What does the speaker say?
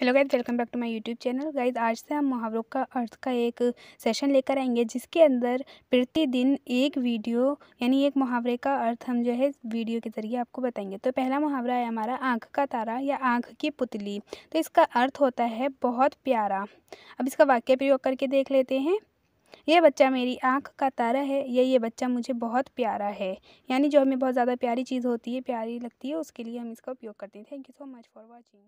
hello guys welcome back to my YouTube channel guys आज से हम मुहावरों का अर्थ का एक सेशन लेकर आएंगे जिसके अंदर प्रतिदिन एक वीडियो यानी एक मुहावरे का अर्थ हम जो है वीडियो के ज़रिए आपको बताएंगे तो पहला मुहावरा है हमारा आँख का तारा या आँख की पुतली तो इसका अर्थ होता है बहुत प्यारा अब इसका वाक्य प्रयोग करके देख लेते हैं यह बच्चा मेरी आँख का तारा है या ये बच्चा मुझे बहुत प्यारा है यानी जो हमें बहुत ज़्यादा प्यारी चीज़ होती है प्यारी लगती है उसके लिए हम इसका उपयोग करते हैं thank you so much for watching